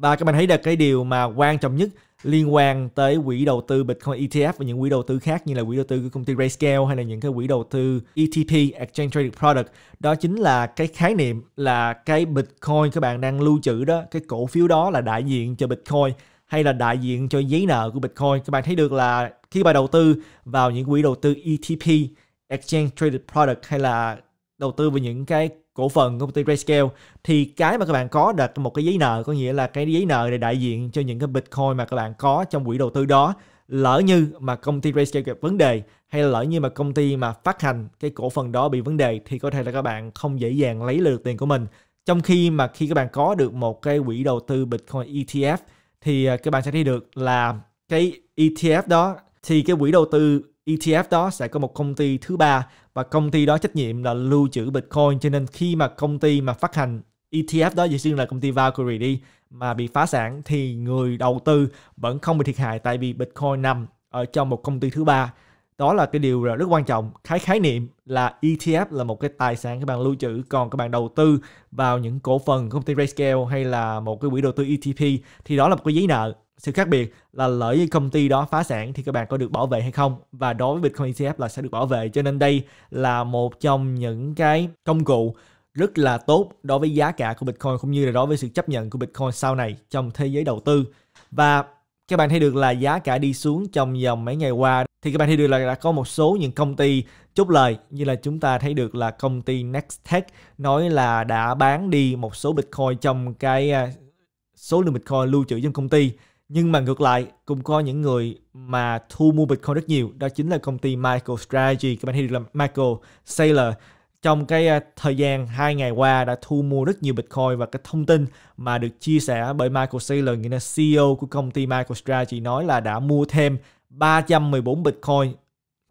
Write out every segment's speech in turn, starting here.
Và các bạn thấy được cái điều mà quan trọng nhất liên quan tới quỹ đầu tư Bitcoin ETF và những quỹ đầu tư khác như là quỹ đầu tư của công ty Grayscale hay là những cái quỹ đầu tư ETP Exchange Traded Product đó chính là cái khái niệm là cái Bitcoin các bạn đang lưu trữ đó cái cổ phiếu đó là đại diện cho Bitcoin hay là đại diện cho giấy nợ của Bitcoin các bạn thấy được là khi bạn đầu tư vào những quỹ đầu tư ETP Exchange Traded Product hay là đầu tư vào những cái cổ phần công ty Grayscale thì cái mà các bạn có được một cái giấy nợ có nghĩa là cái giấy nợ này đại diện cho những cái Bitcoin mà các bạn có trong quỹ đầu tư đó lỡ như mà công ty Grayscale gặp vấn đề hay là lỡ như mà công ty mà phát hành cái cổ phần đó bị vấn đề thì có thể là các bạn không dễ dàng lấy được tiền của mình trong khi mà khi các bạn có được một cái quỹ đầu tư Bitcoin ETF thì à, các bạn sẽ thấy được là cái ETF đó thì cái quỹ đầu tư ETF đó sẽ có một công ty thứ ba và công ty đó trách nhiệm là lưu trữ Bitcoin cho nên khi mà công ty mà phát hành ETF đó dự xưng là công ty Valkyrie đi mà bị phá sản thì người đầu tư vẫn không bị thiệt hại tại vì Bitcoin nằm ở trong một công ty thứ ba đó là cái điều rất quan trọng cái khái niệm là ETF là một cái tài sản các bạn lưu trữ còn các bạn đầu tư vào những cổ phần công ty RayScale hay là một cái quỹ đầu tư ETP thì đó là một cái giấy nợ sự khác biệt là lỡ như công ty đó phá sản thì các bạn có được bảo vệ hay không và đối với Bitcoin ETF là sẽ được bảo vệ cho nên đây là một trong những cái công cụ rất là tốt đối với giá cả của Bitcoin cũng như là đối với sự chấp nhận của Bitcoin sau này trong thế giới đầu tư và các bạn thấy được là giá cả đi xuống trong vòng mấy ngày qua thì các bạn thấy được là đã có một số những công ty chốt lời như là chúng ta thấy được là công ty Nextech nói là đã bán đi một số Bitcoin trong cái à, số lượng Bitcoin lưu trữ trong công ty nhưng mà ngược lại, cũng có những người mà thu mua Bitcoin rất nhiều, đó chính là công ty Michael Strategy. Các bạn thấy được là Michael Saylor trong cái à, thời gian hai ngày qua đã thu mua rất nhiều Bitcoin và cái thông tin mà được chia sẻ bởi Michael Saylor, nghĩa là CEO của công ty Michael Strategy nói là đã mua thêm 314 Bitcoin.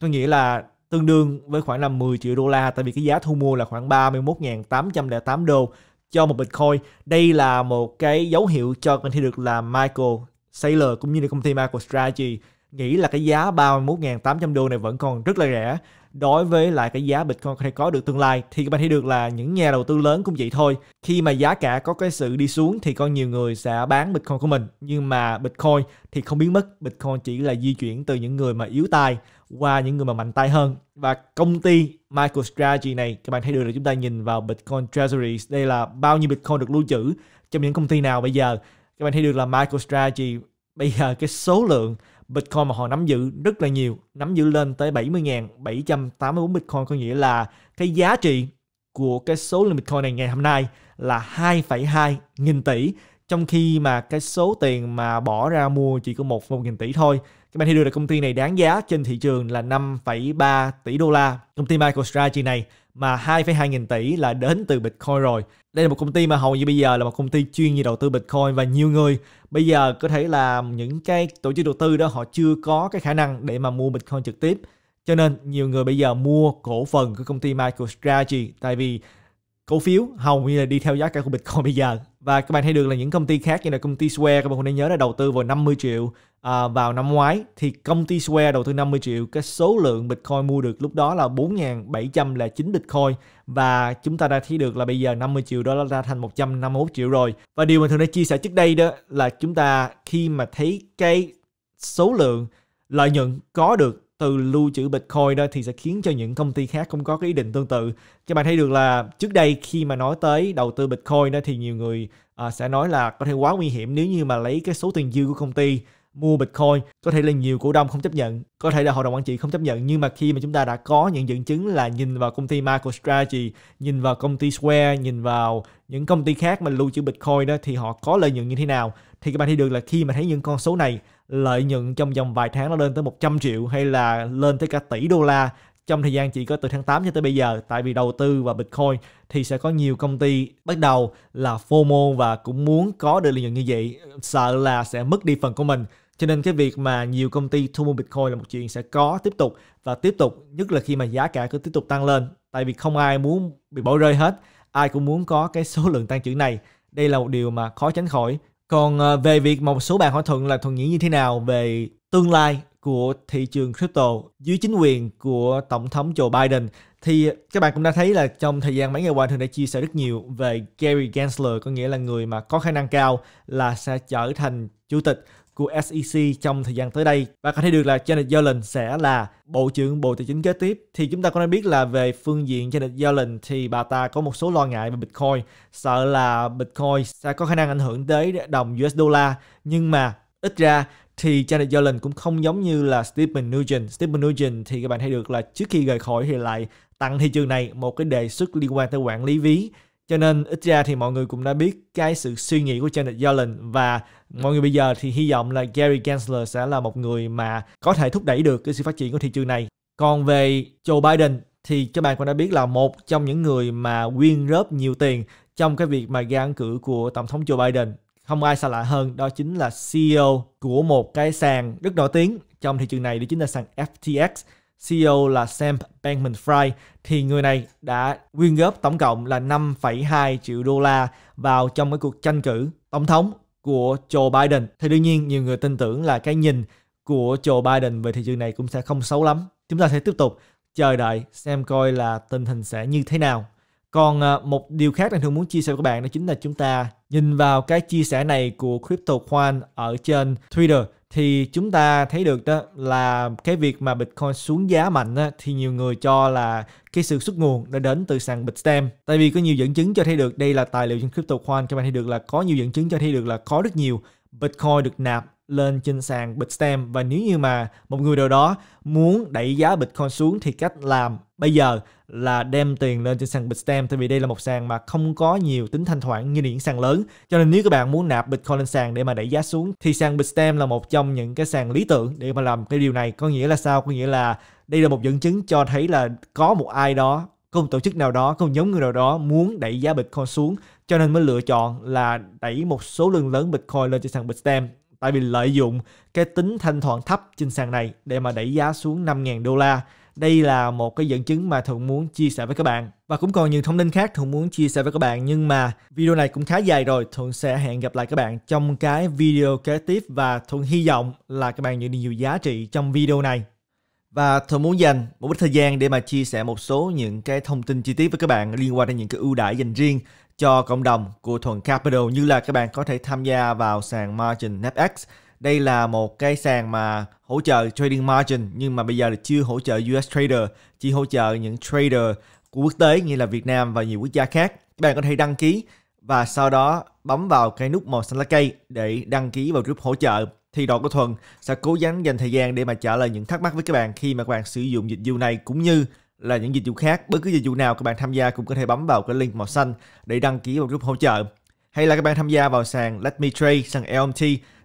Có nghĩa là tương đương với khoảng là 10 triệu đô la tại vì cái giá thu mua là khoảng 31.808 đô cho một Bitcoin. Đây là một cái dấu hiệu cho mình thấy được là Michael Sailor cũng như là công ty Strategy nghĩ là cái giá 31.800 đô này vẫn còn rất là rẻ đối với lại cái giá Bitcoin có thể có được tương lai thì các bạn thấy được là những nhà đầu tư lớn cũng vậy thôi khi mà giá cả có cái sự đi xuống thì có nhiều người sẽ bán Bitcoin của mình nhưng mà Bitcoin thì không biến mất Bitcoin chỉ là di chuyển từ những người mà yếu tay qua những người mà mạnh tay hơn và công ty MicroStrategy này các bạn thấy được là chúng ta nhìn vào Bitcoin Treasuries đây là bao nhiêu Bitcoin được lưu trữ trong những công ty nào bây giờ các bạn thấy được là MicroStrategy bây giờ cái số lượng Bitcoin mà họ nắm giữ rất là nhiều, nắm giữ lên tới 70.784 Bitcoin có nghĩa là cái giá trị của cái số lượng Bitcoin này ngày hôm nay là 2,2 nghìn tỷ trong khi mà cái số tiền mà bỏ ra mua chỉ có 1 một nghìn tỷ thôi. Các bạn thấy được là công ty này đáng giá trên thị trường là 5,3 tỷ đô la. Công ty MicroStrategy này mà 2,2 nghìn tỷ là đến từ Bitcoin rồi đây là một công ty mà hầu như bây giờ là một công ty chuyên về đầu tư Bitcoin và nhiều người bây giờ có thể là những cái tổ chức đầu tư đó họ chưa có cái khả năng để mà mua Bitcoin trực tiếp cho nên nhiều người bây giờ mua cổ phần của công ty MicroStrategy tại vì cổ phiếu hầu như là đi theo giá cả của Bitcoin bây giờ và các bạn thấy được là những công ty khác như là công ty Square các bạn nên nhớ là đầu tư vào 50 triệu à, vào năm ngoái thì công ty Square đầu tư 50 triệu cái số lượng Bitcoin mua được lúc đó là 4.709 Bitcoin và chúng ta đã thấy được là bây giờ 50 triệu đó đã thành 151 triệu rồi và điều mình thường đã chia sẻ trước đây đó là chúng ta khi mà thấy cái số lượng lợi nhuận có được từ lưu trữ Bitcoin đó thì sẽ khiến cho những công ty khác không có cái ý định tương tự. Các bạn thấy được là trước đây khi mà nói tới đầu tư Bitcoin đó thì nhiều người à, sẽ nói là có thể quá nguy hiểm nếu như mà lấy cái số tiền dư của công ty mua Bitcoin có thể là nhiều cổ đông không chấp nhận có thể là hội đồng quản trị không chấp nhận nhưng mà khi mà chúng ta đã có những dẫn chứng là nhìn vào công ty MicroStrategy nhìn vào công ty Square nhìn vào những công ty khác mà lưu trữ Bitcoin đó thì họ có lợi nhuận như thế nào thì các bạn thấy được là khi mà thấy những con số này lợi nhuận trong vòng vài tháng nó lên tới 100 triệu hay là lên tới cả tỷ đô la trong thời gian chỉ có từ tháng 8 cho tới bây giờ tại vì đầu tư vào Bitcoin thì sẽ có nhiều công ty bắt đầu là FOMO và cũng muốn có được lợi nhuận như vậy sợ là sẽ mất đi phần của mình cho nên cái việc mà nhiều công ty thu mua Bitcoin là một chuyện sẽ có tiếp tục và tiếp tục nhất là khi mà giá cả cứ tiếp tục tăng lên tại vì không ai muốn bị bỏ rơi hết ai cũng muốn có cái số lượng tăng trưởng này đây là một điều mà khó tránh khỏi còn ờ, về việc một số bạn hỏi Thuận là Thuận nghĩ như thế nào về tương lai của thị trường crypto dưới chính quyền của Tổng thống Joe Biden thì các bạn cũng đã thấy là trong thời gian mấy ngày qua Thuận đã chia sẻ rất nhiều về Gary Gensler có nghĩa là người mà có khả năng cao là sẽ trở thành chủ tịch của SEC trong thời gian tới đây và có thể được là Janet Yellen sẽ là Bộ trưởng Bộ Tài chính kế tiếp thì chúng ta có đã biết là về phương diện Janet Yellen thì bà ta có một số lo ngại về Bitcoin sợ là Bitcoin sẽ có khả năng ảnh hưởng tới đồng US Dollar nhưng mà ít ra thì Janet Yellen cũng không giống như là Stephen Nugent. Stephen Nugent thì các bạn thấy được là trước khi rời khỏi thì lại tặng thị trường này một cái đề xuất liên quan tới quản lý ví cho nên ít ra thì mọi người cũng đã biết cái sự suy nghĩ của Janet Yellen và mọi người bây giờ thì hy vọng là Gary Gensler sẽ là một người mà có thể thúc đẩy được cái sự phát triển của thị trường này. Còn về Joe Biden thì các bạn cũng đã biết là một trong những người mà quyên góp nhiều tiền trong cái việc mà ra ứng cử của Tổng thống Joe Biden. Không ai xa lạ hơn, đó chính là CEO của một cái sàn rất nổi tiếng trong thị trường này, đó chính là sàn FTX CEO là Sam Bankman-Fried thì người này đã quyên góp tổng cộng là 5,2 triệu đô la vào trong cái cuộc tranh cử tổng thống của Joe Biden. Thì đương nhiên nhiều người tin tưởng là cái nhìn của Joe Biden về thị trường này cũng sẽ không xấu lắm. Chúng ta sẽ tiếp tục chờ đợi xem coi là tình hình sẽ như thế nào. Còn à, một điều khác anh thường muốn chia sẻ với các bạn đó chính là chúng ta nhìn vào cái chia sẻ này của Crypto ở trên Twitter thì chúng ta thấy được đó là cái việc mà Bitcoin xuống giá mạnh á, thì nhiều người cho là cái sự xuất nguồn đã đến từ sàn Bitstamp. Tại vì có nhiều dẫn chứng cho thấy được đây là tài liệu trên CryptoQuant các bạn thấy được là có nhiều dẫn chứng cho thấy được là có rất nhiều Bitcoin được nạp lên trên sàn Bitstamp và nếu như mà một người nào đó muốn đẩy giá Bitcoin xuống thì cách làm bây giờ là đem tiền lên trên sàn Bitstamp tại vì đây là một sàn mà không có nhiều tính thanh khoản như những sàn lớn cho nên nếu các bạn muốn nạp Bitcoin lên sàn để mà đẩy giá xuống thì sàn Bitstamp là một trong những cái sàn lý tưởng để mà làm cái điều này có nghĩa là sao có nghĩa là đây là một dẫn chứng cho thấy là có một ai đó có một tổ chức nào đó, có một nhóm người nào đó muốn đẩy giá Bitcoin xuống cho nên mới lựa chọn là đẩy một số lượng lớn Bitcoin lên trên sàn Bitstamp tại vì lợi dụng cái tính thanh khoản thấp trên sàn này để mà đẩy giá xuống 5.000 đô la. Đây là một cái dẫn chứng mà Thuận muốn chia sẻ với các bạn. Và cũng còn nhiều thông tin khác Thuận muốn chia sẻ với các bạn nhưng mà video này cũng khá dài rồi. Thuận sẽ hẹn gặp lại các bạn trong cái video kế tiếp và Thuận hy vọng là các bạn nhận được nhiều giá trị trong video này. Và Thuận muốn dành một ít thời gian để mà chia sẻ một số những cái thông tin chi tiết với các bạn liên quan đến những cái ưu đãi dành riêng cho cộng đồng của Thuận Capital như là các bạn có thể tham gia vào sàn Margin FX. Đây là một cái sàn mà hỗ trợ trading margin nhưng mà bây giờ là chưa hỗ trợ US trader, chỉ hỗ trợ những trader của quốc tế như là Việt Nam và nhiều quốc gia khác. Các bạn có thể đăng ký và sau đó bấm vào cái nút màu xanh lá cây để đăng ký vào group hỗ trợ thì đội của Thuần sẽ cố gắng dành thời gian để mà trả lời những thắc mắc với các bạn khi mà các bạn sử dụng dịch vụ này cũng như là những dịch vụ khác. Bất cứ dịch vụ nào các bạn tham gia cũng có thể bấm vào cái link màu xanh để đăng ký vào group hỗ trợ. Hay là các bạn tham gia vào sàn Let Me Trade, sàn LMT.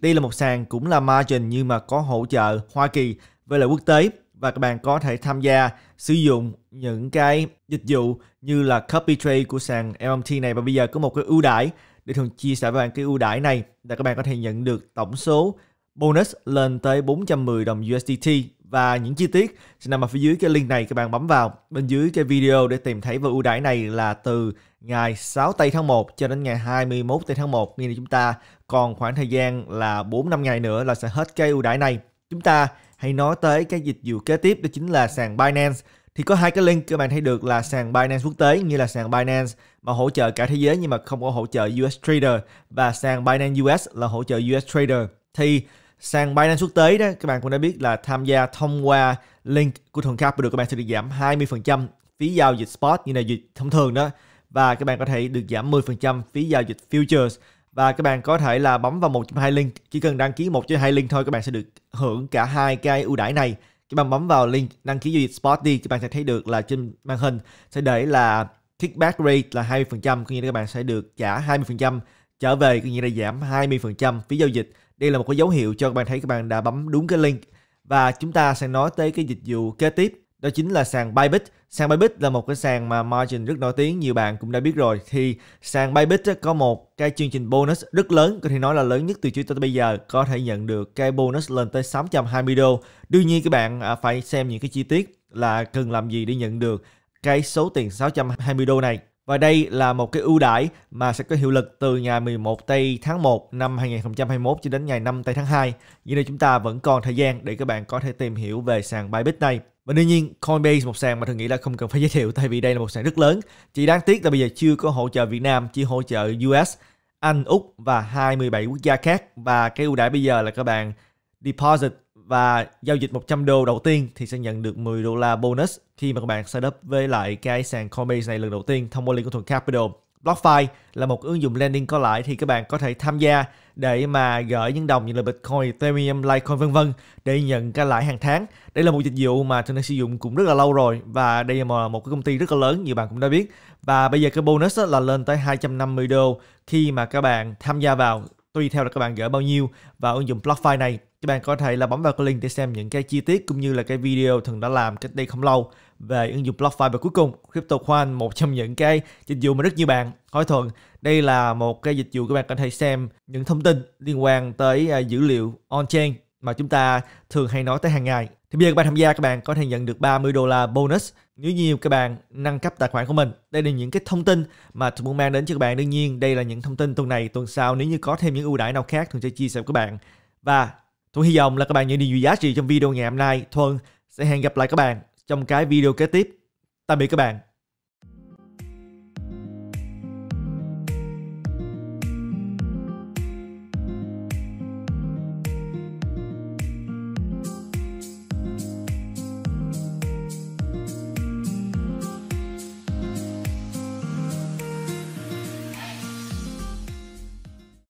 Đây là một sàn cũng là margin nhưng mà có hỗ trợ Hoa Kỳ với lại quốc tế và các bạn có thể tham gia sử dụng những cái dịch vụ như là copy trade của sàn LMT này và bây giờ có một cái ưu đãi để thường chia sẻ với bạn cái ưu đãi này là các bạn có thể nhận được tổng số bonus lên tới 410 đồng USDT và những chi tiết sẽ nằm ở phía dưới cái link này các bạn bấm vào bên dưới cái video để tìm thấy và ưu đãi này là từ ngày 6 tây tháng 1 cho đến ngày 21 tây tháng 1 nghĩa là chúng ta còn khoảng thời gian là 4 5 ngày nữa là sẽ hết cái ưu đãi này. Chúng ta hãy nói tới cái dịch vụ kế tiếp đó chính là sàn Binance thì có hai cái link các bạn thấy được là sàn Binance quốc tế như là sàn Binance mà hỗ trợ cả thế giới nhưng mà không có hỗ trợ US Trader và sàn Binance US là hỗ trợ US Trader thì Sàn Binance quốc tế đó các bạn cũng đã biết là tham gia thông qua link của Thuần Capital các bạn sẽ được giảm 20% phí giao dịch spot như là dịch thông thường đó và các bạn có thể được giảm 10% phí giao dịch futures và các bạn có thể là bấm vào một trong hai link chỉ cần đăng ký một trong hai link thôi các bạn sẽ được hưởng cả hai cái ưu đãi này các bạn bấm vào link đăng ký giao dịch spot đi các bạn sẽ thấy được là trên màn hình sẽ để là kickback rate là 20% có nghĩa là các bạn sẽ được trả 20% trở về có nghĩa là giảm 20% phí giao dịch đây là một cái dấu hiệu cho các bạn thấy các bạn đã bấm đúng cái link và chúng ta sẽ nói tới cái dịch vụ kế tiếp đó chính là sàn Bybit. Sàn Bybit là một cái sàn mà margin rất nổi tiếng, nhiều bạn cũng đã biết rồi. Thì sàn Bybit có một cái chương trình bonus rất lớn, có thể nói là lớn nhất từ trước tới bây giờ, có thể nhận được cái bonus lên tới 620 đô. Đương nhiên các bạn à, phải xem những cái chi tiết là cần làm gì để nhận được cái số tiền 620 đô này. Và đây là một cái ưu đãi mà sẽ có hiệu lực từ ngày 11 tây tháng 1 năm 2021 cho đến ngày 5 tây tháng 2. như đây chúng ta vẫn còn thời gian để các bạn có thể tìm hiểu về sàn Bybit này. Và đương nhiên Coinbase một sàn mà thường nghĩ là không cần phải giới thiệu tại vì đây là một sàn rất lớn. Chỉ đáng tiếc là bây giờ chưa có hỗ trợ Việt Nam, chỉ hỗ trợ US, Anh, Úc và 27 quốc gia khác. Và cái ưu đãi bây giờ là các bạn deposit và giao dịch 100 đô đầu tiên thì sẽ nhận được 10 đô la bonus khi mà các bạn sign up với lại cái sàn Coinbase này lần đầu tiên thông qua liên của thuần Capital. BlockFi là một ứng dụng lending có lãi thì các bạn có thể tham gia để mà gửi những đồng như là Bitcoin, Ethereum, Litecoin vân vân để nhận cái lãi hàng tháng. Đây là một dịch vụ mà tôi đã sử dụng cũng rất là lâu rồi và đây là một cái công ty rất là lớn như bạn cũng đã biết. Và bây giờ cái bonus là lên tới 250 đô khi mà các bạn tham gia vào tùy theo là các bạn gỡ bao nhiêu và ứng dụng Plugfy này các bạn có thể là bấm vào cái link để xem những cái chi tiết cũng như là cái video thường đã làm cách đây không lâu về ứng dụng BlockFi và cuối cùng CryptoCoin một trong những cái dịch vụ mà rất nhiều bạn hỏi thuận đây là một cái dịch vụ các bạn có thể xem những thông tin liên quan tới à, dữ liệu on-chain mà chúng ta thường hay nói tới hàng ngày thì bây giờ các bạn tham gia các bạn có thể nhận được 30 đô la bonus nếu như các bạn nâng cấp tài khoản của mình. Đây là những cái thông tin mà tôi muốn mang đến cho các bạn. Đương nhiên đây là những thông tin tuần này, tuần sau nếu như có thêm những ưu đãi nào khác tôi sẽ chia sẻ với các bạn. Và tôi hy vọng là các bạn nhận được nhiều giá trị trong video ngày hôm nay. Thuần sẽ hẹn gặp lại các bạn trong cái video kế tiếp. Tạm biệt các bạn.